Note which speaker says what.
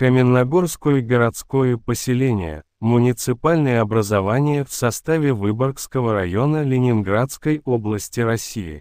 Speaker 1: Каменногорское городское поселение, муниципальное образование в составе Выборгского района Ленинградской области России.